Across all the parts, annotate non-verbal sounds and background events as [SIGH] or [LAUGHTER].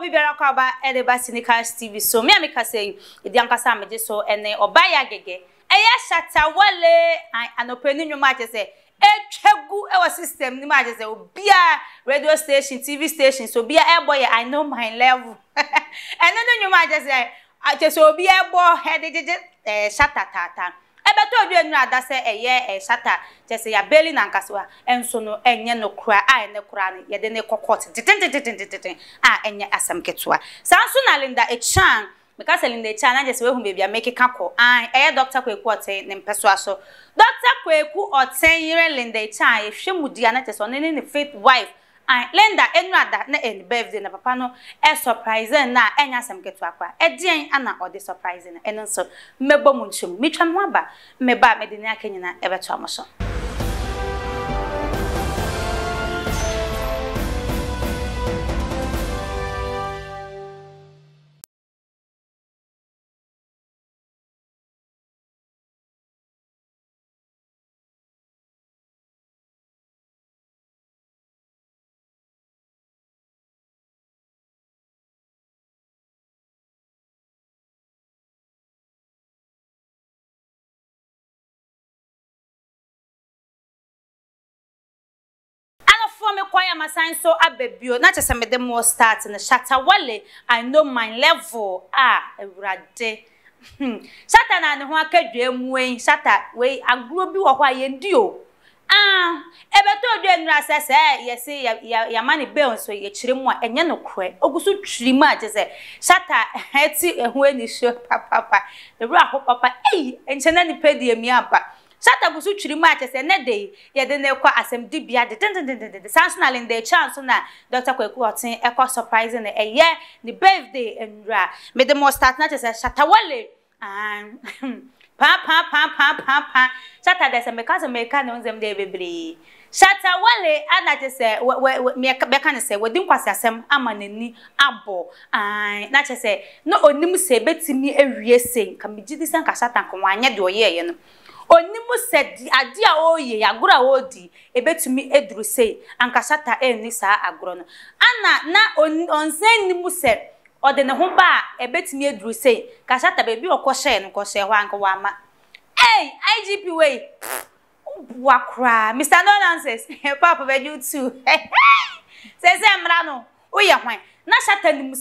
wɔ biribiara kɔ aba ɛde ba sinikars tv so me a meka sɛ yi ɛdi ankasa a megye so ɛne ɔbayɛ agɛgɛ ɛyɛ hyatawale anɔpɛ ne nnwom akyɛ sɛ ɛtwa gu ɛwɔ system no mu akyɛ sɛ obiaa radio station tv station so obiaa ɛbɔ yɛ i know my level ɛno no nnwom akyɛ sɛ akyɛ sɛ obiaa ɛbɔ ɛde gyegye ɛɛ hyatataata bɛtɔ dua nnura ada sɛ ɛyɛ ɛhyata kyɛ sɛ yabeli nankasoa ɛnso no ɛnyɛ no kora a ɛne kora no yɛde ne kɔkɔt tetentetetenteten a enye asɛm ketewa saa nso na linda ekyan meka sɛ linda ekyan na gye sɛ wahu baabi a mekeka kɔ an ɛyɛ dɔkta kwaku ɔten ne mpɛsoa so dɔkta kwaku ɔten yere linda ekyan yɛhwɛ mu dia na kyɛ sɛ ɔne ne ne faith wife Linda enu ada na el birthday na papa no e surprise na enya sem ketu akwa. E dien ana o de surprise na enu so mebo mu nchim. Mitwa mo aba meba medini akenyi na ebeto amoso. before me kwaya masan so abebio na kyesɛ mede mo start no shatawale i know my level ah awurade hmm. shata na ne ho akadwa mu en shata wei agro bi wɔ hɔ a yɛndi o ah ebeto dwa nura sɛsɛ yɛse yama ne bɛn so yɛkyerɛ mu a ɛnyɛ nokorɛ ɔguso twiri mu a kyɛ sɛ shata [LAUGHS] ɛti ɛho ani hwɛ papapa ɛwura ho papa ei nkyɛn na nipa deɛ mi aba satabu so twiri mu a kyɛ sɛ ne e de yɛde ne kɔ asɛmdibea de dendendendende saa nso na lenda akyi nso na dr kwaku e ɛkɔ surprise no ɛyɛ ne birthday nwura mede ma ɔstart na kyɛ sɛ shatawale papapapapaapa [LAUGHS] shata de sɛ meka sɛ meka ne de bebre. bebree wale ana kyɛ sɛ bɛka ne sɛ wɔde nkwasiasɛm ama n'ani abɔ na kyɛ sɛ na ɔnim sɛ ɛbɛtumi awie e sei nka megye di sɛ nka shata nka wanyɛ deɛ ɔyɛɛyɛ no onimu sɛ adi a ɔreyɛ agorɔ a ɔredi ebetumi eduru sei ankasa ta ɛni e saa agorɔ no ana na ɔnsa nimu sɛ ɔde ne ho ebetumi eduru sei kasa ta beebi ɔkɔhyɛ no kɔhyɛ hɔ wa wama ɛy igp wei wa koraa mr no nonsense [LAUGHS] papa bɛ di tu sɛ sɛ mmra no woyɛ hwan na hyɛ nimu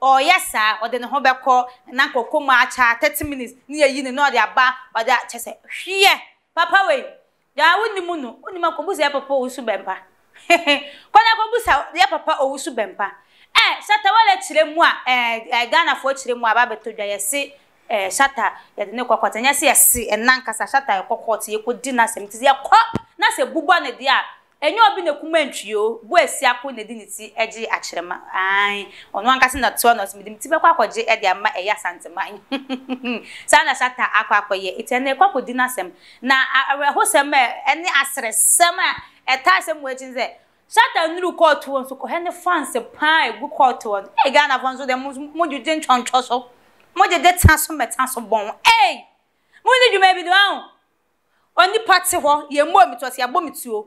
ɔyɛ saa ɔde ne ho bɛkɔ na nkɔkɔ mu akyɛ thirty minutes ne yɛyi ne na ɔde aba ɔde akyɛ sɛ hwiɛ papa wei daa wonim no wonim akɔbusa yɛ papa owusu bɛmpa kɔn akɔbusa yɛ papa owusu bɛmpa ɛɛ shata wɔlɛ kyerɛ mu a ɛɛ ɛɛ ghanafoɔ kyerɛ mu a aba bɛtɔ dwa yɛsi ɛɛ shata yɛde ne kɔkɔɔ te nyɛ si yɛsi ɛnankasa shata yɛ kɔkɔɔ te yɛ kɔ di n'asɛm te yɛ kɔ n'asɛ bubɔ ne deɛ a enye obi na kuma ntwio bu asi akọ na di niti eji akyerema ai ono ankase na to no smidim ti bekwa akọje e di ama eya santema [LAUGHS] sa na shata akọ akọye itene kwa ko di nasem na ahosem e, ene asresem e, e a etasem wejin ze shata nuru court won so ko hene fans pa egu court won e ga na vonzo de mo juje ntwontwo so mo je de tanso metanso bon ei mo ni dwuma bi do an oni party ho ye mo mi to se abo tuo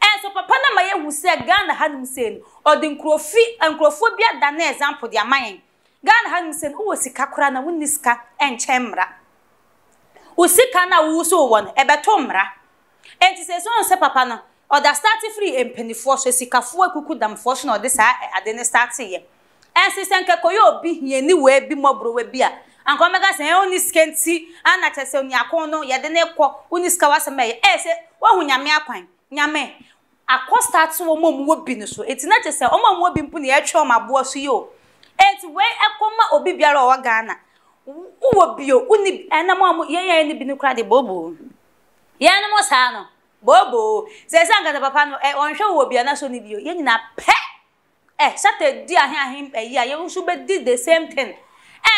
ɛnso papa na ma yɛhu sɛ ghana hanom sɛ no ɔde nkurofi nkurɔfoɔ bi ada na example de ama yɛn ghana hanom sɛ no wowɔ sika koraa na wonni sika ɛnkyɛn mmara wo sika uh, uh, oh, no a wowu so wowɔ no ɛbɛto mmara ɛnti sɛ sɛ sɛ papa no ɔda starte firi mpanifoɔ so sikafoɔ akuku damfoɔ so na ɔde saa ade ne starteyɛ ɛnsi sɛ nkɛkɔyɛ obi hiani wee bi mmɔborɔwa bi a ankɔmɛka sɛ ɛwɔ ne sika nti ana kyɛ sɛ oniako no yɛde ne kɔ wo ne sika wasɛm ɛyɛ ɛyɛ sɛ woahu nyame akwan nyame akɔsta to wɔn a wɔwɔ bi no so eti na sɛ wɔn a bi mpo na yɛatwa wɔn aboɔ so yi eti wɔn ma obi biara ɔwɔ ghana bio ɛnam bi kora de booboo yɛn no mo saa nkata papa no ɛ ɔnhwɛ na so ne bio yɛn nyinaa pɛ ɛ sata di ahen ahen ɛyi a yɛn nso the same thing ɛ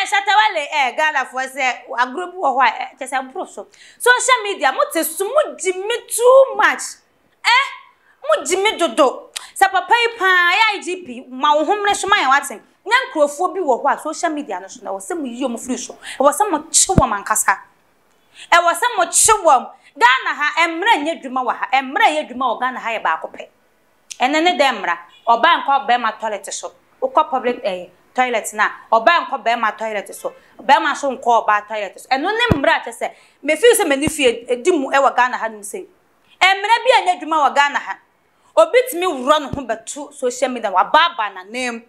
sata wale ɛ sɛ bi so social media mo te so mo di too Eh, mo jimi dodo. Sa papa yi pa ya IGP ma wo homre so ma ya watem. Nya nkrofo bi wo ho a social media no so na wo se mo yi mo free so. E wo se mo chewo mankasa. E wo se mo chewo Ghana ha emre nye dwuma wa ha. Emre ye dwuma wo Ghana ha ye ba akopɛ. Ene ne dem mra. Oba nko be ma toilet so. Ukɔ public eh toilet na ọba nkọ bẹẹma toilet so bẹẹma nso nkọ ọba toilet so ẹnu ne mmerɛ a kyɛ sɛ mefiri sɛ m'ani fie edi mu ɛwɔ ghana ha nom sɛ mmerɛ bi a nyɛ adwuma wɔ ghana ha obi tumi worɔ ne ho bɛto social media Baba na nanam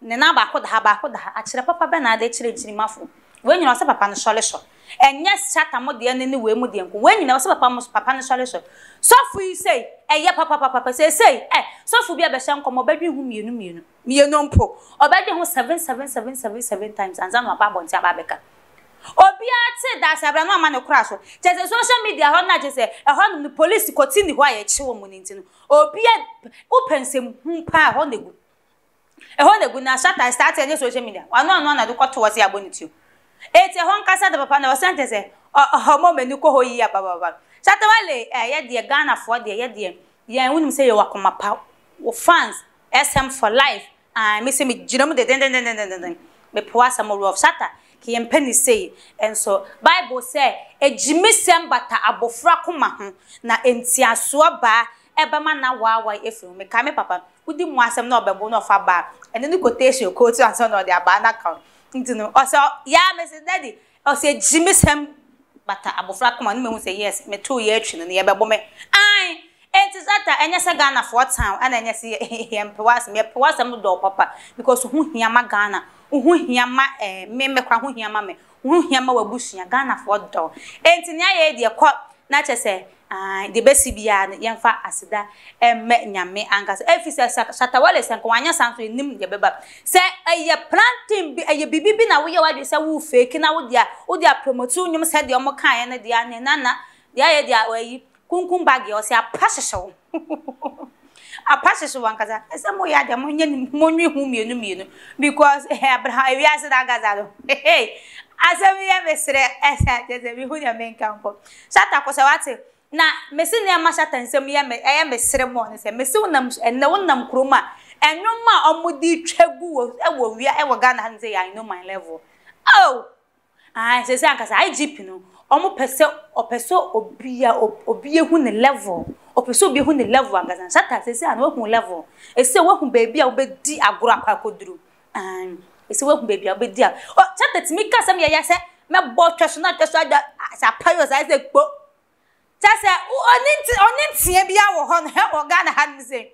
ne nan baako da ha baako da ha akyerɛ papa bɛ na ade kyerɛ nkyinimafo wɔn nyinaa se papa no sɔre sɔ ɛnyɛ sata mo deɛ ne ne wɔn mu deɛ nko wɔn nyinaa se papa mo papa no sɔre sɔ sɔfo yi sɛ ɛyɛ papa papa papa sɛ sɛ ɛ sɔfo bi a bɛhyɛ nkɔmɔ ɔbɛdwi ho mmienu mmienu mmienu mpo ɔbɛdwi ho seven seven seven seven seven times ansa na waba abɔnten aba abɛka obiara te da asabra no ama ne kora so kyɛ sɛ social media hɔ eh, no agye sɛ ɛhɔ nom no polisi kɔti ne hɔ a yɛkye wɔ mu no nti no obia wopɛ e, nsɛmhu paa ɛhɔ na gu ɛhɔ eh, na gu na shata e start ɛnyɛ e social media wano ano anade kɔto wɔ se abɔ ne tuo eti ɛhɔ nkasa da papa na ɔsɛn te sɛ ɔhɔ mɔ m'ani kɔ hɔ yie abababa shata wale ɛyɛ eh, deɛ ghanafoɔ deɛ yɛ deɛ yɛn wonim sɛ yɛwɔ akoma pa wɔ fans sm for life a ah, mesɛ megyina mu dedendendendendenden mepoa asɛm wɔ shata ke yɛn mpɛ ne sei nso bible sɛ egyimisɛm bata abɔfra koma ho na ntiasoɔ baa ɛbɛma na waawa efiri mu ka me papa wodi mu asɛm na ɔbɛbo na ɔfa baa ɛne ne quotation quote asɛm na ɔde abaa na ka nti no ɔsɛ yaa mesi dadi ɔsɛ egyimisɛm bata abɔfra koma ne mehu sɛ yes meto yɛ atwi no ne yɛbɛbɔ me an enti zata ɛnyɛ sɛ ghana for town ɛna ɛnyɛ sɛ yɛmpewa [LAUGHS] asɛm yɛpewa asɛm no dɔw papa because ho hia ma ghana ho hia ma eh me me kwa ho hia ma me ho hia ma wabusua Ghana fo dɔ enti nya ye de kɔ na kyɛ sɛ ah de besi bia yɛmfa aseda ɛmɛ nyame ankasa eh, efi sɛ shatawale sɛ nko wanya sanso nim de beba sɛ ɛyɛ eh, planting bi eh, ɛyɛ bibi bi na woyɛ wadwe sɛ wo fake na wo de a wo de a promote sɛ de ɔmo kan yɛ ne de ne nana de ayɛ de a wɔyi kunkum bag ɔsɛ apa hyehyɛ [LAUGHS] wo apahye hye wɔn kasa ɛsɛ mo yɛ adeɛ mo nyɛ mo nwi hu mmienu mmienu because abraha ewi ase da gaza do asɛm yɛ mesrɛ ɛsɛ kyerɛ mi hu yɛ me nka nkɔ shata kɔsɛ wate na mesi nneɛma shata nsɛm yɛ me ɛyɛ mesrɛ mo ne sɛ mesi wonam ɛnɛ eh, wonam kurom a ɛnwom a ɔmo de twa gu eh, wɔ ɛwɔ wia ɛwɔ eh, ghana ha ne no yɛ I know my level oh ah sɛ sɛ ankasa IGP no ɔmo pɛ sɛ ɔpɛ sɛ obi a obi ehu ne level ɔpɛ sɛ obi ehu ne level agazan sata sese ano ehu level ese wehu beebi a wobɛdi agorɔ akɔ akɔduru ɛn ese wehu beebi a wobɛdi a ɔ sata tìmi ka sɛm yɛyɛ sɛ mɛbɔ twɛso na twɛso ada sapayɔ saa sɛ kpo sɛ sɛ ɔne ti ɔne tie bi awɔ hɔ no ɛwɔ ghana ha no sɛ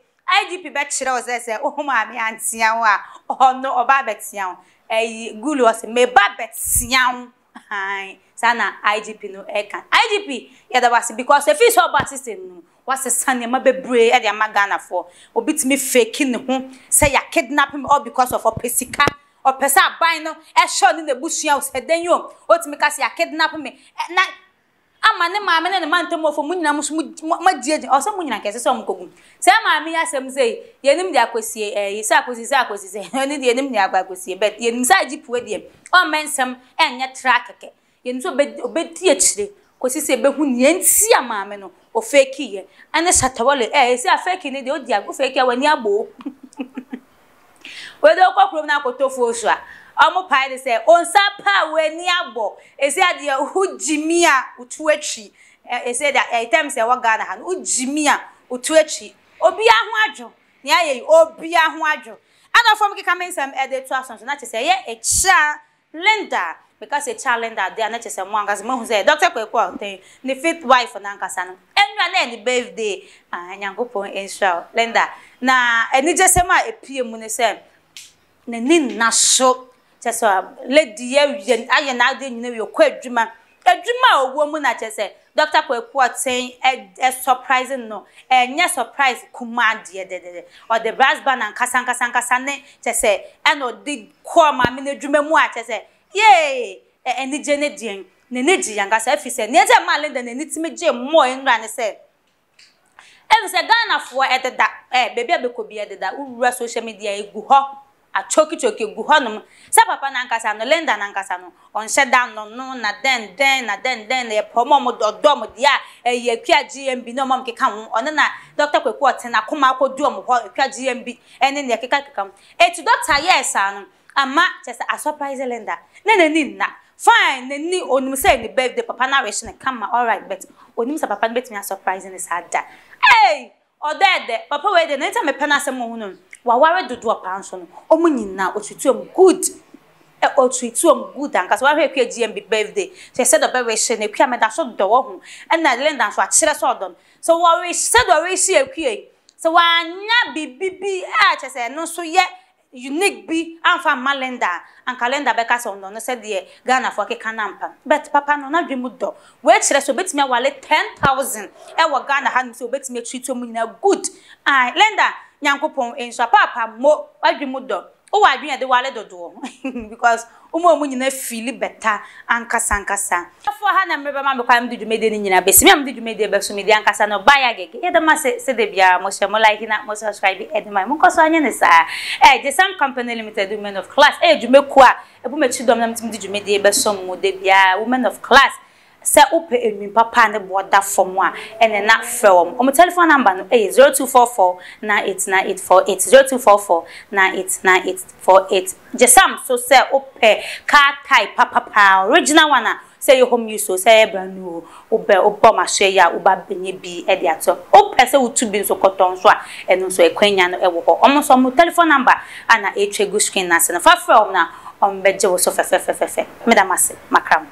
igp bɛkyerɛ wɔ sɛ sɛ ohun maame antia wo a ɔno ɔba abɛtia wo ɛyi gulu ɔsɛ mɛba abɛtia wo ahan sana IGP no ɛka IGP yɛda wase because efi sɛ ɔba system no wasesa nneɛma bebree ɛde ama ghanafoɔ obi tumi fake ne ho sɛ yɛ kidnap him all because of ɔpɛ sika ɔpɛ sɛ aban no ɛhyɛ ɔne n'abusua o sɛ den yi o otumi me sɛ yɛ kidnap me na ama ne maame ne ne ma ntam ofo mu nyina mu so ma die die ɔsɛ mu nyina kɛse sɛ ɔmo kɔgum sɛ maame yɛ asɛm sɛ yɛnim de akɔsie eh, ɛyi sɛ akɔsie sɛ akɔsie sɛ ɛne [LAUGHS] deɛ yɛnim de akɔ akɔsie bɛt yɛnim sɛ agye pua deɛ ɔmmɛ nsɛm ɛnyɛ tra kɛkɛ yɛnim sɛ obɛdi akyire kɔsi sɛ ebehu nea nti a maame no ofeeki yɛ ɛne satawale eh, ɛɛ esi afeeki ne deɛ odi agofeeki a w'ani [LAUGHS] wede okwakwurom na akotofu osu a ɔmo pae de onsa paa w'ani abɔ esi adeɛ wogyi mi a wotu akyi esi adeɛ ɛyitɛm sɛ ɛwɔ ha a obi yi obi aho adwo ana fam keka me nsɛm ɛde na linda linda a na dọkịta kwekwa na nkasa. nwa na ɛne birthday ah, nyankopɔn anya wo linda na anigyesɛm a ɛpie mu ne sɛ n'ani nna so kyɛ sɛ ah, lady yɛwie ayɛ n'adeɛ nyina wie kɔ adwuma adwuma a ɔwɔ na kyɛ sɛ dr kwaku ɔten ɛ surprise no ɛnyɛ surprise kuma adeɛ dɛdɛdɛ ɔde brass band ankasa ankasa ankasa ne kyɛ sɛ ɛna ɔde kɔɔ maame no mu a kyɛ nene dzi yanga sɛ efi sɛ neɛ sɛ de nene ti mi gye mu a enura ne sɛ efi ghana foɔ ededa ɛɛ e, beebi a e bɛkɔ bi ɛdeda e wura social media egu hɔ atwokitwoki gu nom papa no da na dɛndɛn na na yɛpɔ mu a ɔmo ɔdɔ mo na ɔmo ɔmo na dɔkta kwaku ɔte na akoma akɔdu ɔmo gmb ɛne nea keka ama fine na ni onim oh, sɛ ne birthday papa na rehyɛ ne kama alright but onim sɛ papa no bɛtumi asurprise ne saa da hey ɔdɔ ɛdɛ papa wei de na nta mepɛ no asɛm ɔho no waware dodoɔ paa nso no ɔmo nyinaa ɔtutu mu good ɔtutu eh, mu good And ankasa wahwɛ kua gmb birthday sɛ sɛ dɔ bɛrehyɛ no kua mɛda so dɔ wɔ ho ɛna linda nso akyerɛ sɛ ɔdɔ no sɛ wɔrehyɛ sɛ dɔ rehyɛ akua So sɛ wanya biribi bi a kyɛ sɛ ɛno so yɛ unique bi anfa ma lenda anka lenda bɛka sɛ ɔnɔ no sɛdeɛ ghana fo ke kana mpa but papa no n'adwe mu dɔ wɔakyerɛ sɛ obɛtumi awale ten thousand ɛwɔ e ghana ha nom sɛ obɛtumi atwitwa mu nyinaa good ai lenda nyankopɔn nso Papa, mo wadwe mu do o wa adwene de wale dodo because umu umu nyina feel better ankasa ankasa fo ha na mreba ma me kwa mdu dwumede ni nyina besi me mdu dwumede besu me di ankasa no baya gege yeda ma se se de bia mo share mo like na mo subscribe ed my mo koso anya ne sa eh the sam company limited women of class eh dwume kwa ebu me chidom na mdu dwumede beso mo de bia women of class sɛ wopɛ enwi papa ne bɔda fam a ɛne na frɛ wɔm ɔmo telephone number no ɛyɛ zero two four four nine eight nine eight four eight zero two four four nine eight nine eight four eight gyesam so sɛ wopɛ car type papapa original one a sɛ yɛ home use o sɛ yɛ brand new o wobɛ wobɔ ma so yɛ a woba benye bi ɛde atɔ wopɛ sɛ wotu bi nso kɔtɔ nso a ɛno nso ɛkwanya no ɛwɔ hɔ ɔmo nso ɔmo telephone number a na ɛtwa gu screen n'ase no fa frɛ wɔm na ɔmo bɛgye wo so fɛfɛfɛfɛfɛ medam ase makram.